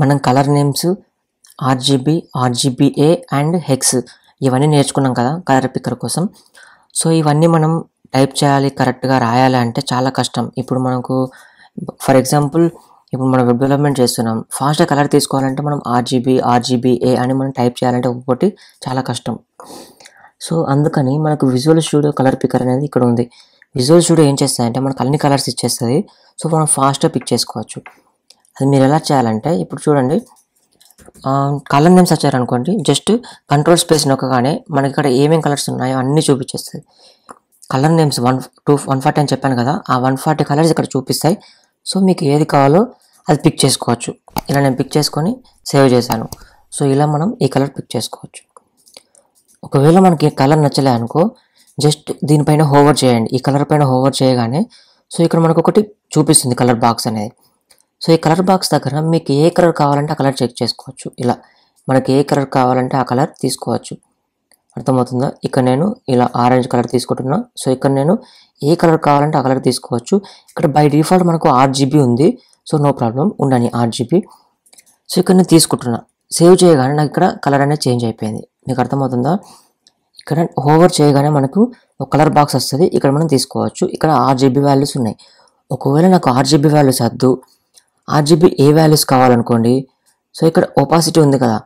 మనం colour names RGB RGBA and hex ఇవన్నీ నేర్చుకున్నాం కదా కలర్ పిక్కర్ కోసం సో ఇవన్నీ మనం టైప్ చేయాలి కరెక్ట్గా రాయాలి అంటే చాలా కష్టం ఇప్పుడు మనకు ఫర్ ఎగ్జాంపుల్ ఇప్పుడు మనం వెబ్ డెవలప్మెంట్ చేస్తున్నాం ఫాస్ట్గా కలర్ తీసుకోవాలంటే మనం ఆర్జీబీ ఆర్జీబీఏ అని మనం టైప్ చేయాలంటే ఒక్కొక్కటి చాలా కష్టం సో అందుకని మనకు విజువల్ స్టూడియో కలర్ పిక్కర్ అనేది ఇక్కడ ఉంది విజువల్ స్టూడియో ఏం చేస్తుంది అంటే మనకు అన్ని కలర్స్ ఇచ్చేస్తుంది సో మనం ఫాస్ట్గా పిక్ చేసుకోవచ్చు అది మీరు ఎలా చేయాలంటే ఇప్పుడు చూడండి కలర్ నేమ్స్ వచ్చారనుకోండి జస్ట్ కంట్రోల్ స్పేస్ నొక్కగానే మనకి ఇక్కడ ఏమేమి కలర్స్ ఉన్నాయో అన్నీ చూపించేస్తుంది colour names one two one forty అని చెప్పాను కదా ఆ వన్ ఫార్టీ కలర్స్ ఇక్కడ చూపిస్తాయి సో మీకు ఏది కావాలో అది పిక్ చేసుకోవచ్చు ఇలా నేను పిక్ చేసుకొని సేవ్ చేశాను సో ఇలా మనం ఈ కలర్ పిక్ చేసుకోవచ్చు ఒకవేళ మనకి కలర్ నచ్చలే అనుకో జస్ట్ దీనిపైన హోవర్ చేయండి ఈ కలర్ పైన హోవర్ చేయగానే సో ఇక్కడ మనకు ఒకటి చూపిస్తుంది కలర్ బాక్స్ అనేది సో ఈ కలర్ బాక్స్ దగ్గర మీకు ఏ కలర్ కావాలంటే ఆ కలర్ చెక్ చేసుకోవచ్చు ఇలా మనకి ఏ కలర్ కావాలంటే ఆ కలర్ తీసుకోవచ్చు అర్థమవుతుందా ఇక్కడ నేను ఇలా ఆరెంజ్ కలర్ తీసుకుంటున్నా సో ఇక్కడ నేను ఏ కలర్ కావాలంటే ఆ కలర్ తీసుకోవచ్చు ఇక్కడ బై డిఫాల్ట్ మనకు ఆర్జీబీ ఉంది సో నో ప్రాబ్లం ఉండని ఆర్జీబీ సో ఇక్కడ నేను తీసుకుంటున్నా సేవ్ చేయగానే నాకు ఇక్కడ కలర్ అనేది చేంజ్ అయిపోయింది మీకు అర్థమవుతుందా ఇక్కడ హోవర్ చేయగానే మనకు ఒక కలర్ బాక్స్ వస్తుంది ఇక్కడ మనం తీసుకోవచ్చు ఇక్కడ ఆర్జీబీ వాల్యూస్ ఉన్నాయి ఒకవేళ నాకు ఆర్జీబీ వాల్యూస్ వద్దు ఆర్జీబీ ఏ వాల్యూస్ కావాలనుకోండి సో ఇక్కడ ఒపాసిటీ ఉంది కదా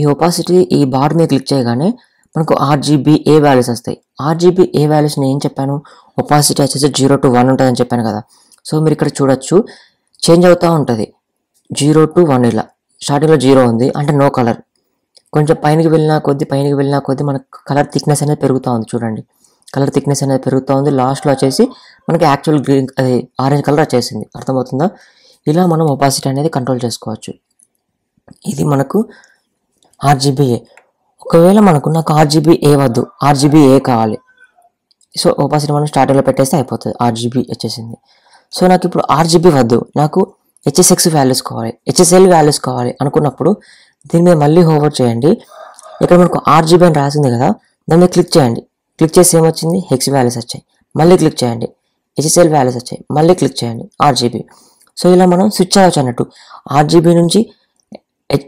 ఈ ఒపాసిటీ ఈ బార్ మీద క్లిక్ చేయగానే మనకు ఆర్జీబీ ఏ వాల్యూస్ వస్తాయి ఆర్జీబీ ఏ వాల్యూస్ నేను ఏం చెప్పాను ఒపాసిటీ వచ్చేసి జీరో టు వన్ ఉంటుందని చెప్పాను కదా సో మీరు ఇక్కడ చూడొచ్చు చేంజ్ అవుతూ ఉంటుంది జీరో టు వన్ ఇలా స్టార్టింగ్లో జీరో ఉంది అంటే నో కలర్ కొంచెం పైనకి వెళ్ళినా కొద్ది పైనకి వెళ్ళినా కొద్ది మనకు కలర్ థిక్నెస్ అనేది పెరుగుతూ ఉంది చూడండి కలర్ థిక్నెస్ అనేది పెరుగుతూ ఉంది లాస్ట్లో వచ్చేసి మనకి యాక్చువల్ గ్రీన్ అది ఆరెంజ్ కలర్ వచ్చేసింది అర్థమవుతుందా ఇలా మనం ఒపాసిటీ అనేది కంట్రోల్ చేసుకోవచ్చు ఇది మనకు ఆర్జీబీఏ ఒకవేళ మనకు నాకు ఆర్జీబీఏ వద్దు ఆర్జీబీఏ కావాలి సో ఒపాసిటీ మనం స్టార్టర్లో పెట్టేస్తే అయిపోతుంది ఆర్జీబీ వచ్చేసింది సో నాకు ఇప్పుడు ఆర్జీబీ వద్దు నాకు హెచ్ఎస్ఎక్స్ వాల్యూస్ కావాలి హెచ్ఎస్ఎల్ వాల్యూస్ కావాలి అనుకున్నప్పుడు దీని మీద మళ్ళీ హోవర్ చేయండి ఇక్కడ మనకు ఆర్జీబీ అని రాసింది కదా దాని మీద క్లిక్ చేయండి క్లిక్ చేసి ఏమొచ్చింది హెక్స్ వాల్యూస్ వచ్చాయి మళ్ళీ క్లిక్ చేయండి హెచ్ఎస్ఎల్ వాల్యూస్ వచ్చాయి మళ్ళీ క్లిక్ చేయండి ఆర్జీబీ సో ఇలా మనం స్విచ్ అవ్వచ్చు అన్నట్టు ఆర్జీబీ నుంచి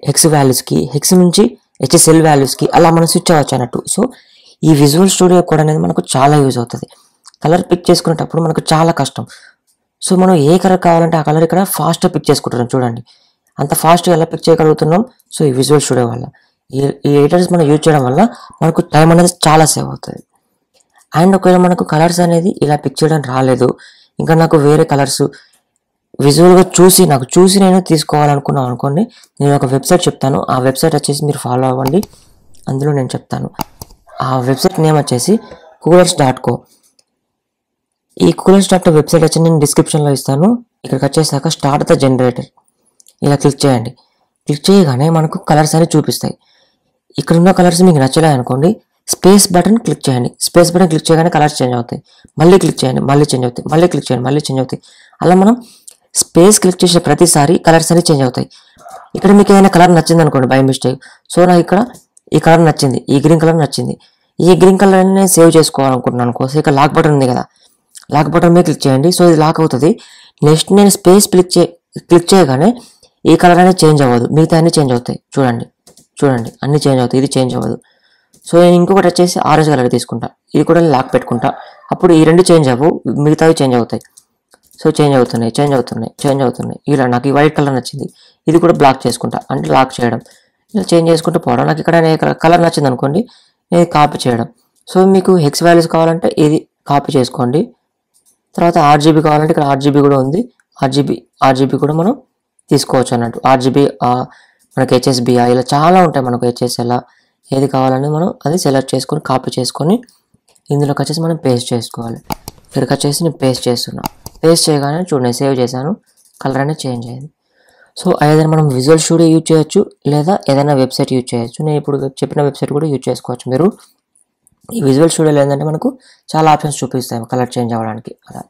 హెక్స్ వాల్యూస్కి హెక్స్ నుంచి హెచ్ఎస్ఎల్ వాల్యూస్కి అలా మనం స్విచ్ అవ్వచ్చు అన్నట్టు సో ఈ విజువల్ స్టూడియో కోడ్ అనేది మనకు చాలా యూజ్ అవుతుంది కలర్ పిక్ చేసుకునేటప్పుడు మనకు చాలా కష్టం సో మనం ఏ కలర్ కావాలంటే ఆ కలర్ ఇక్కడ ఫాస్ట్ పిక్ చేసుకుంటున్నాం చూడండి అంత ఫాస్ట్ ఎలా పిక్ చేయగలుగుతున్నాం సో ఈ విజువల్ స్టూడియో వల్ల ఈ ఎడిటర్స్ మనం యూజ్ చేయడం వల్ల మనకు టైం అనేది చాలా సేవ్ అవుతుంది అండ్ ఒకవేళ మనకు కలర్స్ అనేది ఇలా పిక్ చేయడం రాలేదు ఇంకా నాకు వేరే కలర్స్ విజువల్గా చూసి నాకు చూసి నేను తీసుకోవాలనుకున్నాను అనుకోండి నేను ఒక వెబ్సైట్ చెప్తాను ఆ వెబ్సైట్ వచ్చేసి మీరు ఫాలో అవ్వండి అందులో నేను చెప్తాను ఆ వెబ్సైట్ నేమ్ వచ్చేసి కూలర్స్ డాట్ కో ఈ కూలర్స్ డాట్ కో వెబ్సైట్ వచ్చి నేను డిస్క్రిప్షన్లో ఇస్తాను ఇక్కడికి వచ్చేసాక స్టార్ట్ ద జనరేటర్ ఇలా క్లిక్ చేయండి క్లిక్ చేయగానే మనకు కలర్స్ అనేవి చూపిస్తాయి ఇక్కడ ఉన్న కలర్స్ మీకు నచ్చలే అనుకోండి స్పేస్ బటన్ క్లిక్ చేయండి స్పేస్ బటన్ క్లిక్ చేయగానే కలర్స్ చేంజ్ అవుతాయి మళ్ళీ క్లిక్ చేయండి మళ్ళీ చేంజ్ అవుతాయి మళ్ళీ క్లిక్ చేయండి మళ్ళీ చేంజ్ అవుతాయి అలా మనం స్పేస్ క్లిక్ చేసిన ప్రతిసారి కలర్స్ అన్ని చేంజ్ అవుతాయి ఇక్కడ మీకు ఏదైనా కలర్ నచ్చింది అనుకోండి బై మిస్టేక్ సో నాకు ఇక్కడ ఈ కలర్ నచ్చింది ఈ గ్రీన్ కలర్ నచ్చింది ఈ గ్రీన్ కలర్ నేను సేవ్ చేసుకోవాలనుకుంటున్నాను అనుకో ఇక్కడ లాక్ బటన్ ఉంది కదా లాక్ బటన్ మీద క్లిక్ చేయండి సో ఇది లాక్ అవుతుంది నెక్స్ట్ నేను స్పేస్ క్లిక్ చే క్లిక్ చేయగానే ఈ కలర్ అనేది చేంజ్ అవ్వదు మిగతా అన్ని చేంజ్ అవుతాయి చూడండి చూడండి అన్ని చేంజ్ అవుతాయి ఇది చేంజ్ అవ్వదు సో నేను ఇంకొకటి వచ్చేసి ఆరెంజ్ కలర్ తీసుకుంటా ఇది కూడా లాక్ పెట్టుకుంటా అప్పుడు ఈ రెండు చేంజ్ అవ్వవు మిగతావి చేంజ్ అవుతాయి సో చేంజ్ అవుతున్నాయి చేంజ్ అవుతున్నాయి చేంజ్ అవుతున్నాయి ఇలా నాకు ఈ వైట్ కలర్ నచ్చింది ఇది కూడా బ్లాక్ చేసుకుంటా అంటే లాక్ చేయడం ఇలా చేంజ్ చేసుకుంటూ పోవడం నాకు ఇక్కడ కలర్ నచ్చింది అనుకోండి నేను కాపీ చేయడం సో మీకు హెక్స్ వాల్యూస్ కావాలంటే ఇది కాపీ చేసుకోండి తర్వాత ఆర్జీబీ కావాలంటే ఇక్కడ ఆర్జీబీ కూడా ఉంది ఆర్జీబీ ఆర్జీబీ కూడా మనం తీసుకోవచ్చు అన్నట్టు ఆర్జీబీ మనకు హెచ్ఎస్బిఆ ఇలా చాలా ఉంటాయి మనకు హెచ్ఎస్ఎల్ ఏది కావాలని మనం అది సెలెక్ట్ చేసుకొని కాపీ చేసుకొని ఇందులోకి వచ్చేసి మనం పేస్ట్ చేసుకోవాలి ఫిర్కా చేసి నేను పేస్ట్ చేస్తున్నా పేస్ట్ చేయగానే చూడండి సేవ్ చేశాను కలర్ అనేది చేంజ్ అయ్యింది సో ఏదైనా మనం విజువల్ స్టూడియో యూజ్ చేయొచ్చు లేదా ఏదైనా వెబ్సైట్ యూజ్ చేయొచ్చు నేను ఇప్పుడు చెప్పిన వెబ్సైట్ కూడా యూజ్ చేసుకోవచ్చు మీరు ఈ విజువల్ స్టూడియోలో ఏంటంటే మనకు చాలా ఆప్షన్స్ చూపిస్తాయి కలర్ చేంజ్ అవ్వడానికి అలా